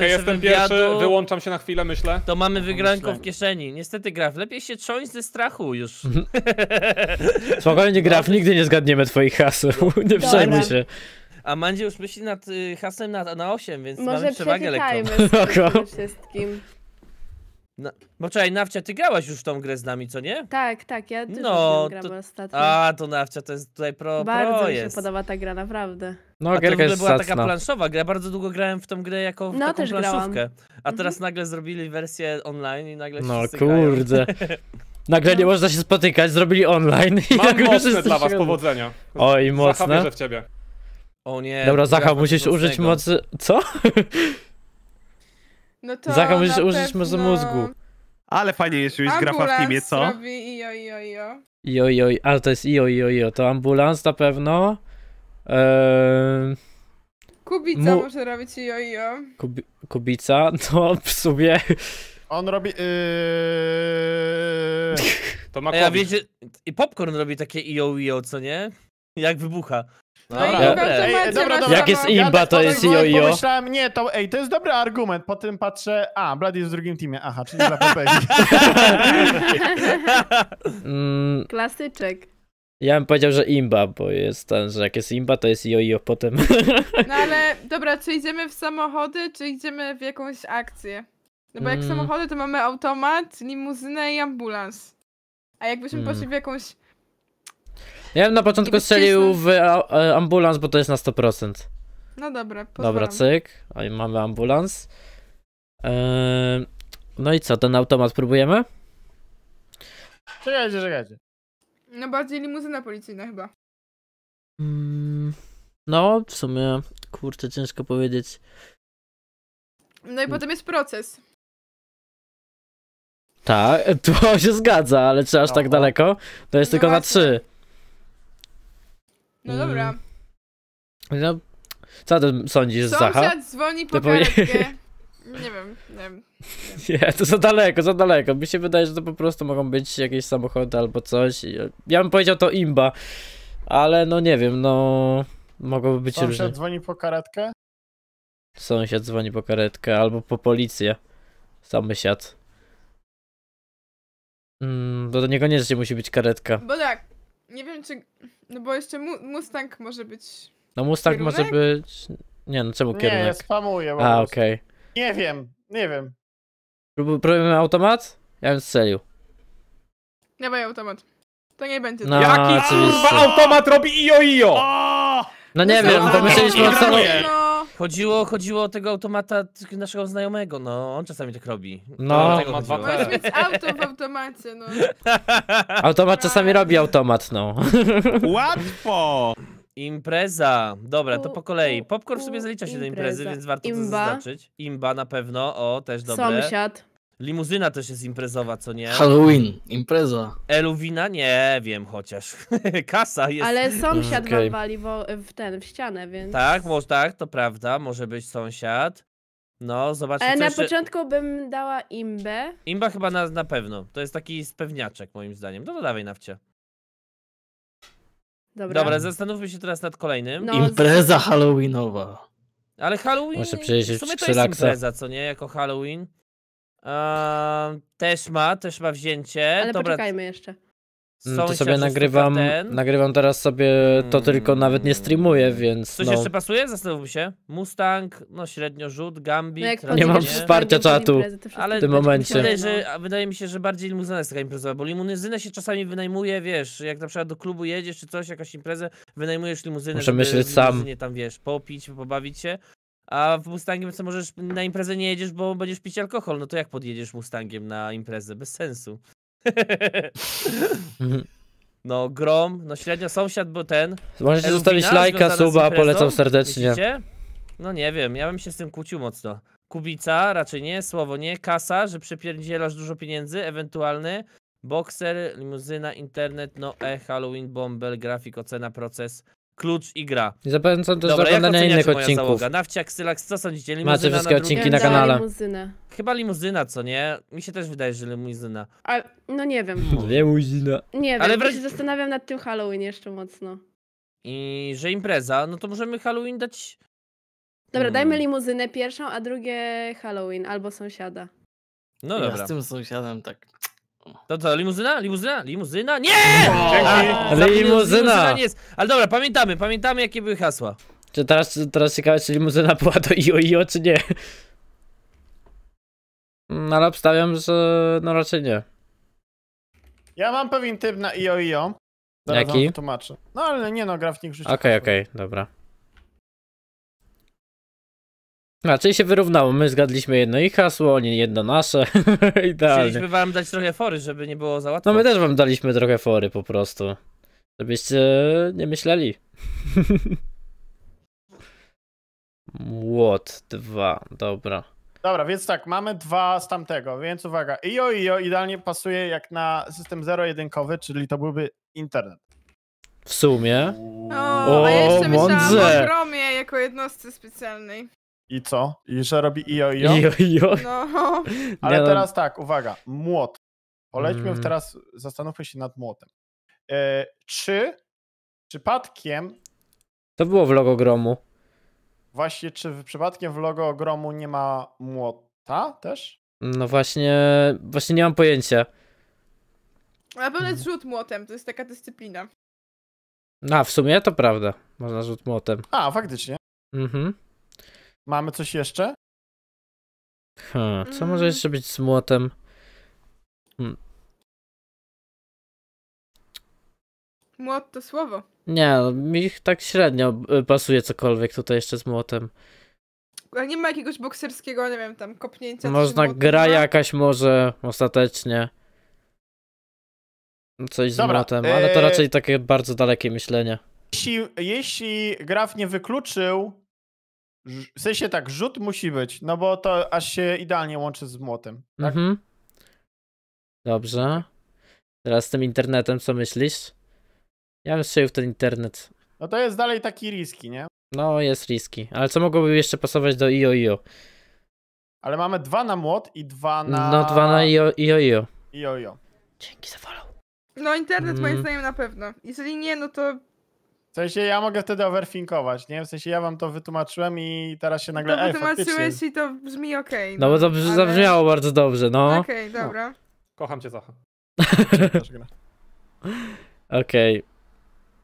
okay, jestem wywiadu, pierwszy, wyłączam się na chwilę, myślę. To mamy wygranką w kieszeni. Niestety, Graf, lepiej się trząść ze strachu już. Spokojnie, Graf, no. nigdy nie zgadniemy twoich haseł, nie przejmuj się. A Mandzie już myśli nad y, hasłem na, na 8, więc Może mamy przewagę lekką. wszystkim. No, bo czekaj, Nawcia, ty grałaś już w tą grę z nami, co nie? Tak, tak, ja też no, grałam ostatnio. A, to Nawcia, to jest tutaj pro, Bardzo pro mi się podoba ta gra, naprawdę. No, a to w ogóle była taka planszowa gra. Bardzo długo grałem w tą grę jako w no, taką planszówkę. A mhm. teraz mhm. nagle zrobili wersję online i nagle się No kurde. Nagle nie no. można się spotykać, zrobili online. I Mam mocne dla was, powodzenia. Oj, mocne. Zacham w ciebie. O nie. Dobra, Zacha, musisz użyć mocy... Co? No to musisz użyć mocy mózgu. Ale fajnie jest już grafa w teamie, co? Robi ijo, I ijo. i ijo, ale to jest ijo, i ijo. To ambulans na pewno. Eee... Kubica Mu... może robić jojo. Kubi Kubica? No, w sumie... On robi... Yy... To ma A ja wiecie, I popcorn robi takie io io, co nie? Jak wybucha. No dobra, no dobra. Jak jest imba, to jest io io. Pomyślałem, nie, to, ej, to jest dobry argument, po tym patrzę, a, Brad jest w drugim teamie, aha, czyli dla Popeye. Mm. Klasyczek. Ja bym powiedział, że imba, bo jest ten, że jak jest imba, to jest jojo potem. No ale dobra, czy idziemy w samochody, czy idziemy w jakąś akcję? No bo jak mm. samochody, to mamy automat, limuzynę i ambulans. A jakbyśmy mm. poszli w jakąś... Ja bym na początku strzelił w e, e, ambulans, bo to jest na 100%. No dobra, pozwalam. Dobra, cyk. a mamy ambulans. E, no i co, ten automat próbujemy? Czekajcie, czekajcie. No bardziej limuzyna policyjna chyba. Mm, no, w sumie, kurczę, ciężko powiedzieć. No i mm. potem jest proces. Tak, to się zgadza, ale czy aż tak no. tak daleko? To jest no tylko właśnie. na trzy. No dobra. Mm. No, co ty sądzisz, Sąsiad Zacha? Sąsiad dzwoni po karetkę. Nie wiem, nie wiem. Nie, to za daleko, za daleko. Mi się wydaje, że to po prostu mogą być jakieś samochody albo coś. Ja bym powiedział to imba, ale no nie wiem, no... Mogłoby być Sąsiad dzwoni po karetkę? Sąsiad dzwoni po karetkę albo po policję. Sąsiad. Mm, bo to niekoniecznie musi być karetka. Bo tak, nie wiem czy... No bo jeszcze mu Mustang może być... No Mustang kierunek? może być... Nie no, czemu kierunek? Nie, spamuję. A, okej. Okay. Nie wiem, nie wiem. Próbujemy automat? Ja bym strzelił. Dawaj automat. To nie będzie. No, Jaki kurwa automat robi io io. O! No nie no wiem, to pomyśleliśmy o samym... No. Chodziło, chodziło o tego automata naszego znajomego, no on czasami tak robi. No, no tak ma mieć auto w automacie, no. Automat czasami robi automat, no. Łatwo! Impreza. Dobra, to po kolei. Popcorn w sobie zalicza się do imprezy, więc warto Imba. to zaznaczyć. Imba na pewno, o, też dobre. Sąsiad. Limuzyna też jest imprezowa, co nie? Halloween, impreza. Eluwina? Nie wiem, chociaż. Kasa jest. Ale sąsiad okay. wam wali w ten, w ścianę, więc... Tak, może tak, to prawda, może być sąsiad. No, zobaczmy. Ale na jeszcze... początku bym dała imbę. Imba chyba na, na pewno. To jest taki spewniaczek, moim zdaniem. No to dawaj nawcie. Dobra. Dobra, zastanówmy się teraz nad kolejnym. No, Impreza z... halloweenowa. Ale Halloween, Muszę w sumie to jest impreza, co nie? Jako Halloween. Eee, też ma, też ma wzięcie. Ale Dobra. poczekajmy jeszcze. Mm, Sąsiad to sobie nagrywam, nagrywam teraz sobie to hmm. tylko nawet nie streamuję, więc Coś no. jeszcze pasuje? Zastanówmy się. Mustang, no średnio rzut, Gambit. No nie mam wsparcia czatu ale w tym momencie. Wydaje, że, wydaje mi się, że bardziej limuzyna jest taka imprezowa, bo limuzyna się czasami wynajmuje, wiesz, jak na przykład do klubu jedziesz czy coś, jakaś imprezę, wynajmujesz limuzynę, Muszę myśleć sam. tam, wiesz, popić, pobawić się. A w Mustangiem co możesz, na imprezę nie jedziesz, bo będziesz pić alkohol, no to jak podjedziesz Mustangiem na imprezę? Bez sensu. No, Grom, no średnio sąsiad, bo ten. Możecie zostawić lajka, suba, polecam serdecznie. No nie wiem, ja bym się z tym kłócił mocno. Kubica, raczej nie, słowo nie, kasa, że przepierdzielasz dużo pieniędzy, ewentualny, bokser, limuzyna, internet, no e, Halloween, bombel grafik, ocena, proces, klucz i gra. Zachęcam też do oglądania innych odcinków. Załoga? Nawciak, Sylax, co sądzicie? Limuzyna Macie wszystkie na odcinki na kanale. Limuzynę. Chyba limuzyna, co nie? Mi się też wydaje, że limuzyna. A, no nie wiem. limuzyna. Nie wiem, Ale wreszcie się zastanawiam nad tym Halloween jeszcze mocno. I że impreza, no to możemy Halloween dać... Dobra, hmm. dajmy limuzynę pierwszą, a drugie Halloween albo sąsiada. No ja dobra. z tym sąsiadem tak to co, limuzyna? Limuzyna? Limuzyna? Nie! No. limuzyna! nie jest. Ale dobra, pamiętamy, pamiętamy jakie były hasła. Czy teraz, teraz ciekawe, czy limuzyna była to Io Io, czy nie? No ale obstawiam, że no raczej nie. Ja mam pewien typ na Io Io. Zaraz Jaki? tłumaczę No ale nie no, grafnik życia. Okej, okej, dobra. Raczej się wyrównało. My zgadliśmy jedno ich hasło, oni jedno nasze. Idealnie. Chcieliśmy wam dać trochę fory, żeby nie było za łatwo. No my też wam daliśmy trochę fory po prostu. Żebyście nie myśleli. What? Dwa, dobra. Dobra, więc tak, mamy dwa z tamtego, więc uwaga. IO, IO idealnie pasuje jak na system zero-jedynkowy, czyli to byłby internet. W sumie. O, o a jeszcze myślałam o Romie jako jednostce specjalnej. I co? I że robi io io. Io io. No. Ale no. teraz tak, uwaga, młot. Polećmy mm. teraz, zastanówmy się nad młotem. E, czy przypadkiem... To było w logo gromu. Właśnie, czy przypadkiem w logo gromu nie ma młota też? No właśnie, właśnie nie mam pojęcia. Na pewno jest mm. rzut młotem, to jest taka dyscyplina. A, w sumie to prawda. Można rzut młotem. A, faktycznie. Mhm. Mamy coś jeszcze? Hmm, co może mm. jeszcze być z młotem? Hmm. Młot to słowo. Nie, no, mi tak średnio y, pasuje cokolwiek tutaj jeszcze z młotem. Ale nie ma jakiegoś bokserskiego, nie wiem, tam kopnięcia. Można gra jakaś może ostatecznie. Coś z Dobra, młotem, ale to y- raczej takie bardzo dalekie myślenie. Jeśli, jeśli Graf nie wykluczył w sensie tak, rzut musi być, no bo to aż się idealnie łączy z młotem. Tak? Mhm. Dobrze. Teraz z tym internetem, co myślisz? Ja bym w ten internet. No to jest dalej taki riski, nie? No, jest riski. Ale co mogłoby jeszcze pasować do ioio? Ale mamy dwa na młot i dwa na... No, dwa na IO IO IO. IO. Dzięki za follow. No internet mm. moim mhm. zdaniem na pewno. Jeżeli nie, no to w sensie ja mogę wtedy overthinkować, nie? W sensie ja wam to wytłumaczyłem i teraz się nagle... To no, e, wytłumaczyłeś i to brzmi okej. Okay, no, no bo to no, ale... zabrzmiało bardzo dobrze, no. Okej, okay, no. dobra. No. Kocham cię, Zacha. okej. Okay.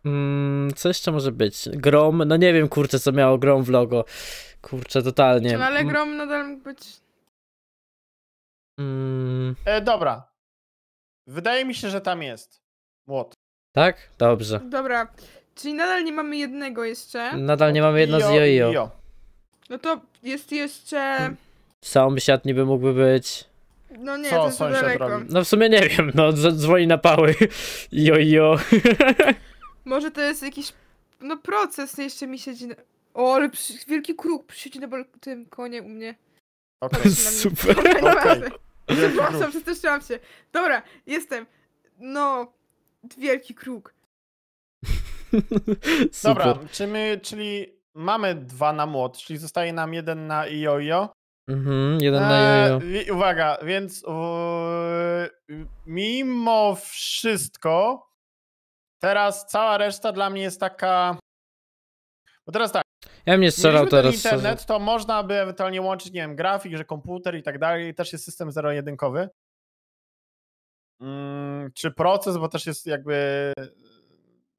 Mm, co jeszcze może być? Grom? No nie wiem, kurczę, co miało Grom w logo. Kurczę, totalnie. Czy, ale mm. Grom nadal mógł być... Mm. E, dobra. Wydaje mi się, że tam jest. Młot. Tak? Dobrze. Dobra. Czyli nadal nie mamy jednego jeszcze. Nadal nie mamy jedno z jojo. Jo. No to jest jeszcze... Sąsiad niby mógłby być... No nie, Co to jest sąsiad daleko. robi? No w sumie nie wiem, no dzwoni na pały. Jojo. Może to jest jakiś... No proces jeszcze mi siedzi na... O, ale przy... wielki kruk siedzi na tym konie u mnie. Okej. Super. Okej. Przepraszam, przestraszyłam się. Dobra, jestem. No, wielki kruk. Dobra, czy my, czyli mamy dwa na młot, czyli zostaje nam jeden na Iojo. Mhm, jeden eee, na e, Jojo. Uwaga, więc e, mimo wszystko teraz cała reszta dla mnie jest taka... Bo teraz tak. Ja bym nie strzelał teraz. internet, to można by ewentualnie łączyć, nie wiem, grafik, że komputer i tak dalej. Też jest system zero-jedynkowy. Hmm, czy proces, bo też jest jakby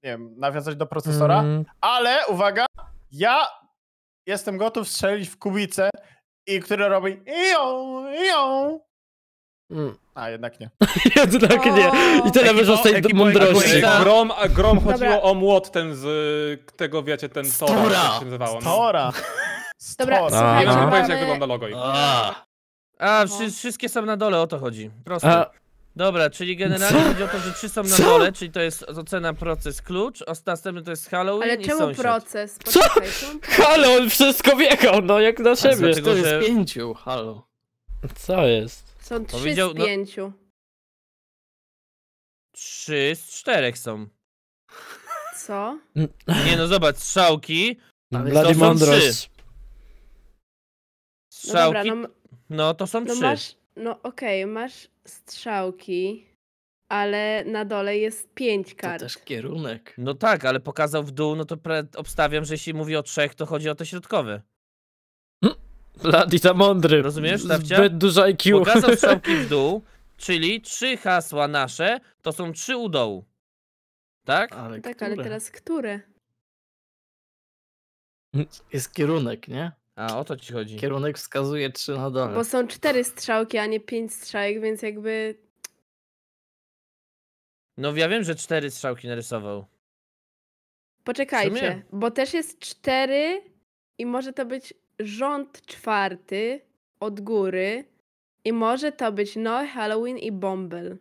nie wiem, nawiązać do procesora, mm. ale uwaga, ja jestem gotów strzelić w kubicę, i który robi ją, ją. Mm. A jednak nie. jednak nie. I tyle wyrzucaj do mądrości. Grom, grom chodziło o młot ten z tego, wiecie, ten Stora. Stora. Się no. Stora. Dobra, Nie mamy... jak wygląda logo. A, wszystkie są na dole, o to chodzi. Prosto. Dobra, czyli generalnie Co? chodzi o to, że trzy są na dole, czyli to jest ocena proces klucz, a następny to jest Halloween Ale i czemu sąsiad. proces? Co? Poczekaj, Halo, on wszystko wjechał, no jak na siebie. dlatego, To jest że- pięciu, halo. Co jest? Są trzy Powiedział- z no- pięciu. Trzy z czterech są. Co? Nie no, zobacz, strzałki, Ale no, Bloody są trzy. No dobra, strzałki, no, no to są no trzy. masz no okej, okay, masz strzałki, ale na dole jest pięć kart. To też kierunek. No tak, ale pokazał w dół, no to obstawiam, że jeśli mówi o trzech, to chodzi o te środkowe. Ladita mądry. Rozumiesz, Stawcia? Zbyt dużo IQ. Pokazał strzałki w dół, czyli trzy hasła nasze to są trzy u dołu. Tak? Ale tak, które? ale teraz które? Jest kierunek, nie? A o to ci chodzi. Kierunek wskazuje 3 na dole. Bo są cztery strzałki, a nie pięć strzałek, więc jakby. No ja wiem, że cztery strzałki narysował. Poczekajcie, bo też jest cztery i może to być rząd czwarty od góry i może to być No Halloween i Bumble.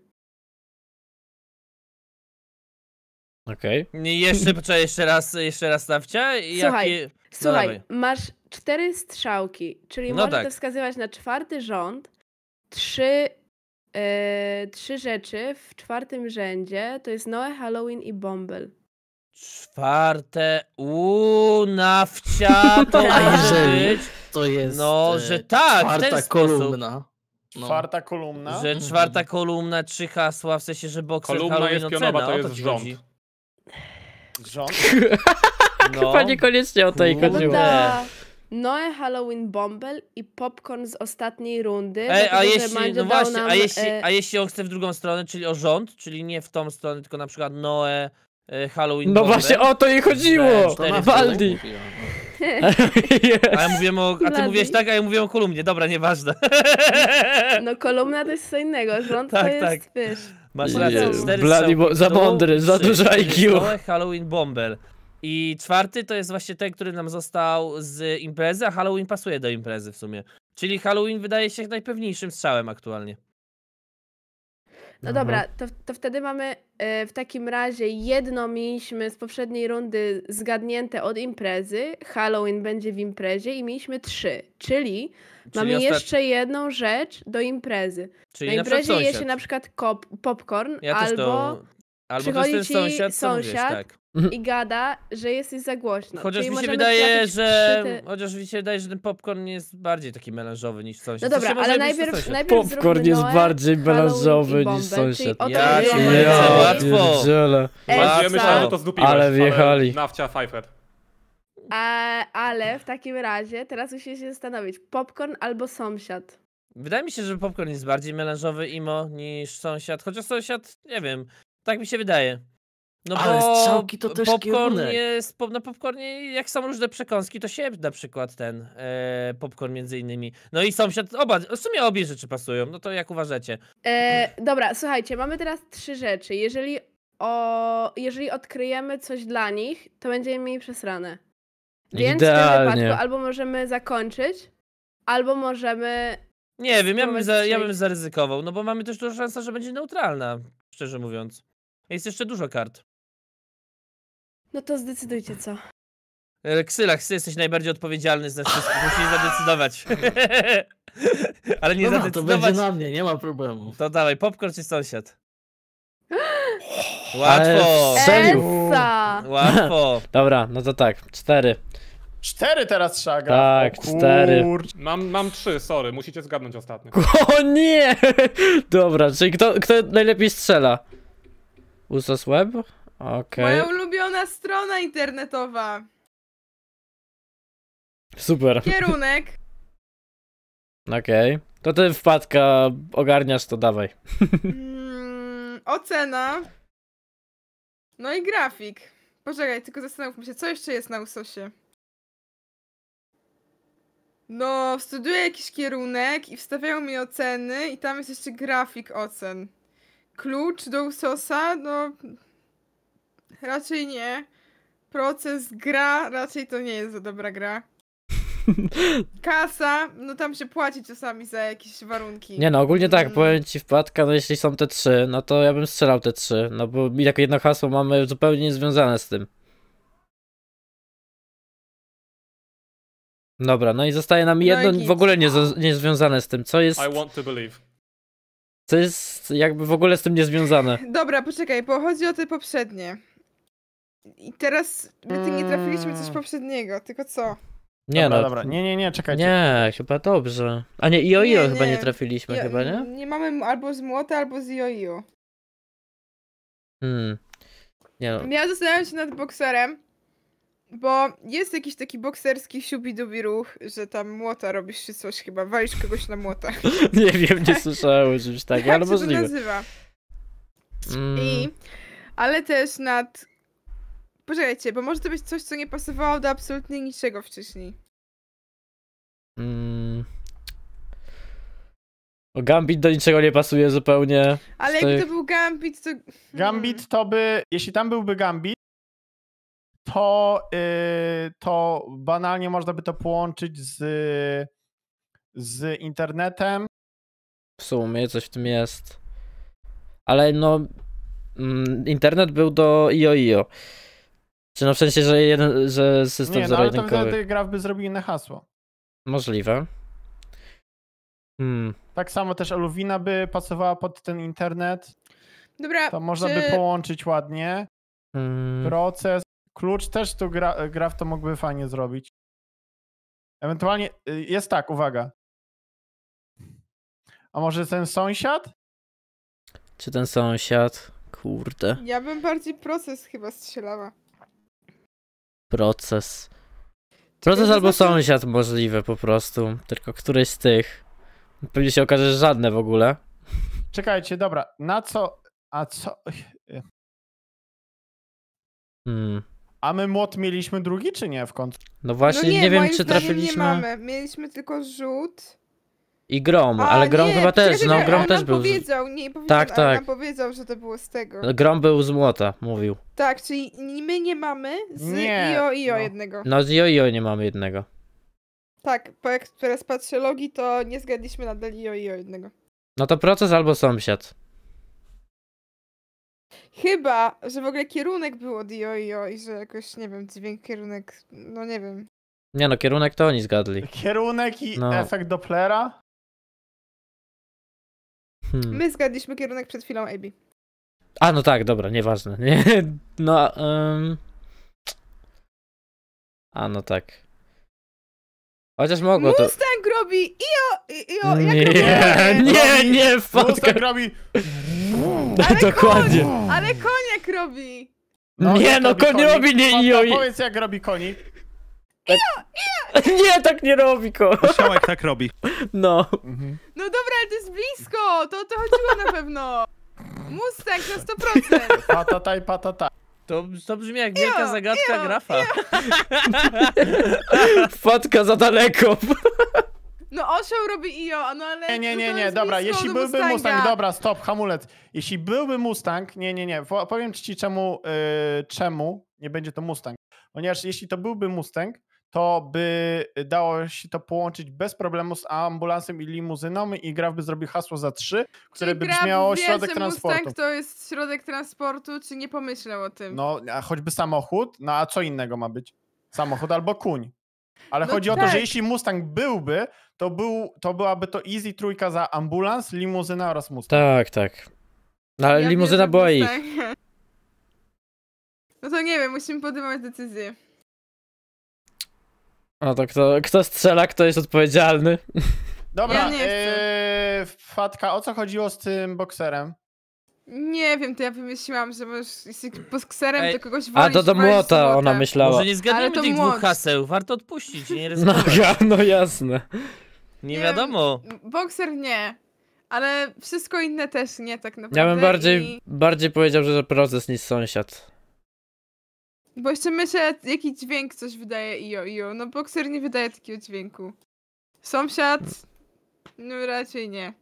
Okej. Okay. Jeszcze, jeszcze raz, jeszcze raz stawcia. Słuchaj, no Słuchaj, Dawaj. masz cztery strzałki, czyli no można tak. to wskazywać na czwarty rząd, trzy, yy, trzy rzeczy w czwartym rzędzie, to jest Noe, Halloween i Bumble. Czwarte, uuu, nawcia, to To jest no, e, że tak, czwarta kolumna. No. Czwarta kolumna? Że mhm. czwarta kolumna, trzy hasła, w sensie, że bokser Kolumna jest pionowa, to, to jest rząd. Rząd? Tak, no. Chyba niekoniecznie o to no chodziło. Da. Tak. Noe Halloween bombel i popcorn z ostatniej rundy. E, a, jeśli, no właśnie, nam, a, jeśli, e... a jeśli on chce w drugą stronę, czyli o rząd, czyli nie w tą stronę, tylko na przykład Noe e, Halloween. No właśnie o to jej chodziło! Waldi! A ja mówiłem o. A ty mówiłeś tak, a ja mówiłem o kolumnie. Dobra, nieważne. No kolumna to jest co innego. Rząd tak, to jest, tak. wiesz... Masz rację. Blady, bo, za mądry, za dużo IQ. Halloween bombel i czwarty to jest właśnie ten, który nam został z imprezy, a Halloween pasuje do imprezy w sumie. Czyli Halloween wydaje się najpewniejszym strzałem aktualnie. No dobra, mhm. to, to wtedy mamy e, w takim razie jedno mieliśmy z poprzedniej rundy zgadnięte od imprezy, Halloween będzie w imprezie i mieliśmy trzy, czyli, czyli mamy ostat... jeszcze jedną rzecz do imprezy. Czyli na imprezie na je się na przykład kop, popcorn ja albo, to... albo przychodzi to sąsiad, sąsiad, sąsiad tak. Mhm. i gada, że jesteś za głośno. Chociaż Czyli mi się wydaje, że. te- Chociaż mi się wydaje, że ten popcorn jest bardziej taki melanżowy niż sąsiad. No dobra, ale najpierw, najpierw Popcorn jest Noe, bardziej melanżowy niż sąsiad. Ja chodzi. cię nie łatwo. myślałem, Ale wjechali. Nawcia, Pfeiffer. A, ale w takim razie teraz musisz się zastanowić. Popcorn albo sąsiad. Wydaje mi się, że popcorn jest bardziej melanżowy imo niż sąsiad. Chociaż sąsiad, nie wiem. Tak mi się wydaje. No Ale strzałki to też popcorn jest, Na no popcornie, jak są różne przekąski, to się na przykład ten e, popcorn między innymi. No i sąsiad, oba, w sumie obie rzeczy pasują, no to jak uważacie? E, dobra, słuchajcie, mamy teraz trzy rzeczy. Jeżeli, o, jeżeli odkryjemy coś dla nich, to będziemy mieli przesrane. Więc Idealnie. w tym wypadku albo możemy zakończyć, albo możemy... Nie wiem, ja bym, za, ja bym zaryzykował, no bo mamy też dużą szansę, że będzie neutralna, szczerze mówiąc. Jest jeszcze dużo kart. No to zdecydujcie co. E, Ksylach, ty jesteś najbardziej odpowiedzialny za wszystko. Musisz zadecydować. Ale nie Dobra, zadecydować. to będzie na mnie, nie ma problemu. To dawaj, popcorn czy sąsiad? Łatwo! Strzelił! Łatwo! Dobra, no to tak, cztery. Cztery teraz szaga. Tak, o, cztery. Mam, mam trzy, sorry, musicie zgadnąć ostatnie. O nie! Dobra, czyli kto, kto najlepiej strzela? Usas Web? Okej. Moja ulubiona strona internetowa. Super. Kierunek. Okej. To ty wpadka, ogarniasz to, dawaj. Mm, ocena. No i grafik. Poczekaj, tylko zastanówmy się, co jeszcze jest na usosie. No, studiuję jakiś kierunek i wstawiają mi oceny i tam jest jeszcze grafik ocen. Klucz do usosa, no Raczej nie. Proces, gra, raczej to nie jest za dobra gra. Kasa, no tam się płaci czasami za jakieś warunki. Nie no, ogólnie tak, mm. powiem ci wpadka, no jeśli są te trzy, no to ja bym strzelał te trzy, no bo jako jedno hasło mamy zupełnie niezwiązane z tym. Dobra, no i zostaje nam no jedno no w ogóle niezwiązane z tym, co jest... I want to believe. Co jest jakby w ogóle z tym niezwiązane. Dobra, poczekaj, bo chodzi o te poprzednie. I teraz my ty nie trafiliśmy coś mm. poprzedniego, tylko co? Nie, dobra, no. dobra. Nie, nie, nie, czekajcie. Nie, chyba dobrze. A nie, Ioio nie, chyba nie, nie trafiliśmy, jo, chyba, nie? Nie mamy albo z młota, albo z Ioio. Hmm. Nie no. Ja zastanawiam się nad bokserem, bo jest jakiś taki bokserski siubidubi ruch, że tam młota robisz czy coś chyba, walisz kogoś na młota. nie wiem, nie słyszałem już tak, ale możliwe. Jak się to nazywa? Mm. I, ale też nad Poczekajcie, bo może to być coś, co nie pasowało do absolutnie niczego wcześniej. Mm. O Gambit do niczego nie pasuje zupełnie. Ale tych... jakby to był Gambit, to... Hmm. Gambit to by... Jeśli tam byłby Gambit, to, yy, to banalnie można by to połączyć z, z internetem. W sumie coś w tym jest. Ale no... Mm, internet był do IOIO. IO. Czy no w sensie, że, jeden, że system Nie, no ale to wtedy gra by zrobił inne hasło. Możliwe. Hmm. Tak samo też Aluwina by pasowała pod ten internet. Dobra, To można czy... by połączyć ładnie. Hmm. Proces. Klucz też tu gra, gra to mógłby fajnie zrobić. Ewentualnie y, jest tak, uwaga. A może ten sąsiad? Czy ten sąsiad? Kurde. Ja bym bardziej proces chyba strzelała proces. Proces albo znaczy- sąsiad możliwe po prostu, tylko któryś z tych. Pewnie się okaże, że żadne w ogóle. Czekajcie, dobra, na co, a co... Hmm. A my młot mieliśmy drugi, czy nie w końcu? No właśnie, no nie, nie wiem, czy trafiliśmy. Nie mamy. Mieliśmy tylko rzut. I Grom, A, ale Grom nie, chyba też, no Grom też był. powiedział, nie, powiedział, tak, tak. powiedział, że to było z tego. Grom był z młota, mówił. Tak, czyli my nie mamy z nie, IO IO no. jednego. No z IO IO nie mamy jednego. Tak, po jak teraz patrzę logi, to nie zgadliśmy nadal IO IO jednego. No to proces albo sąsiad. Chyba, że w ogóle kierunek był od IO IO i że jakoś, nie wiem, dźwięk, kierunek, no nie wiem. Nie no, kierunek to oni zgadli. Kierunek i no. efekt Dopplera? Hmm. My zgadliśmy kierunek przed chwilą AB. A, no tak, dobra, nieważne. Nie, no, um... A, no tak. Chociaż mogło to... Mustang robi I o jak nie, robi? nie, nie, fotka podcast... robi... Ale Dokładnie. Koń, ale koniak robi. No, nie, no, no koń robi nie o. Powiedz jak robi koni. Nie, tak nie robi, ko. Osiołek tak robi. No. Mhm. No dobra, ale to jest blisko, to o to chodziło na pewno. Mustek na 100%. Patataj, patataj. To, to brzmi jak wielka jo, zagadka jo, grafa. Fatka za daleko. No osioł robi IO, no ale... Nie, nie, no nie, nie, dobra, jeśli byłby Mustang, dobra, stop, hamulec. Jeśli byłby Mustang, nie, nie, nie, powiem ci czemu, yy, czemu nie będzie to Mustang. Ponieważ jeśli to byłby Mustang, to by dało się to połączyć bez problemu z ambulansem i limuzyną i Graf by zrobił hasło za trzy, które by brzmiało środek transportu. Mustang to jest środek transportu, czy nie pomyślał o tym? No, a choćby samochód, no a co innego ma być? Samochód albo kuń. Ale no chodzi tak. o to, że tak. jeśli Mustang byłby, to, był, to byłaby to easy trójka za ambulans, limuzyna oraz Mustang. Tak, tak. No ale ja limuzyna była ich. No to nie wiem, musimy podejmować decyzję. A tak to kto, kto strzela, kto jest odpowiedzialny? Dobra, ja yy, Fatka, o co chodziło z tym bokserem? Nie wiem, to ja wymyśliłam, że możesz, jeśli bokserem Ej, to kogoś walisz, A to do młota ona myślała. Może nie zgadniemy tych młot. dwóch haseł, warto odpuścić, nie no ryzykować. No, ja, no jasne. Nie, nie wiadomo. Bokser nie, ale wszystko inne też nie tak naprawdę. Ja bym bardziej, i... bardziej powiedział, że proces niż sąsiad. Bo jeszcze myślę, jaki dźwięk coś wydaje io io. No bokser nie wydaje takiego dźwięku. Sąsiad? No raczej nie.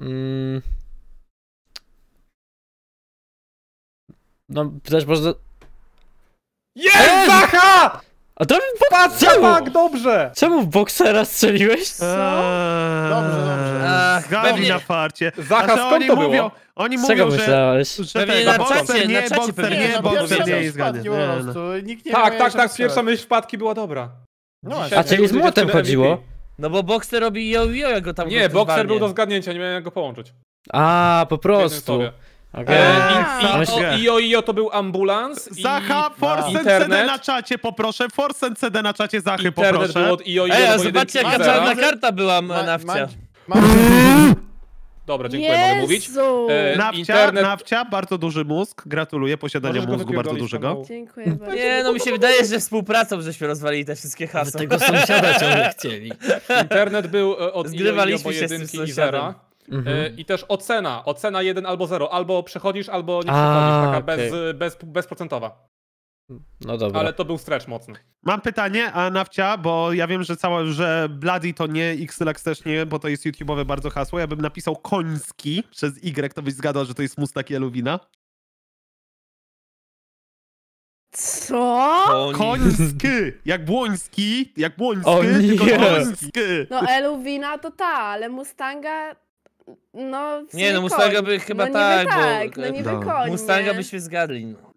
Mm. No też może... Jest! Zacha! A to Patrz, czemu? tak, dobrze! Czemu w boksera strzeliłeś? Co? Eee, dobrze, dobrze. Ach, Pewnie- na farcie. A znaczy, skąd oni to było? Oni Z czego mówią, że... myślałeś? że Pewnie na bokser, czacie, na nie, czacie Boxer nie, bokser, nie Nie, nie Tak, tak, tak, pierwsza myśl wpadki była dobra. No A czyli z młotem chodziło? No bo bokser robi yo-yo, jak go tam Nie, bokser był do zgadnięcia, nie miałem jak go połączyć. A, po prostu. Okay. E, I, o, to był ambulans. Zacha, i... Force CD na czacie poproszę, Force CD na czacie Zachy internet poproszę. Było od IO, IO zobaczcie jaka czarna karta była ma, nafcia. Ma, ma, Dobra, dziękuję, Jezu. mogę mówić. E, nafcia, internet... nafcia, bardzo duży mózg, gratuluję posiadania Możesz mózgu bardzo dużego. Dziękuję bardzo. Nie, no mi się wydaje, że współpracą żeśmy rozwalili te wszystkie hasła. Tego sąsiada ciągle chcieli. Internet był e, od Zgrywaliśmy IO, IO, się z tym Zera. Mhm. E, I też ocena, ocena 1 albo 0, albo przechodzisz, albo nie przechodzisz, A, taka okay. bez, y, bez, bezprocentowa. No dobra. Ale to był stretch mocny. Mam pytanie, a Nafcia, bo ja wiem, że cała, że Bloody to nie, Xylax też nie, bo to jest YouTube'owe bardzo hasło. Ja bym napisał koński przez Y, to byś zgadła, że to jest mustak Jeluwina. Co? Koński! Jak Błoński, jak Błoński, o, tylko Koński. No Eluwina to ta, ale Mustanga no, w sumie nie, no Mustanga by chyba no, tak, tak, bo, tak, no, e, niby no. Mustanga byśmy zgadli. No. no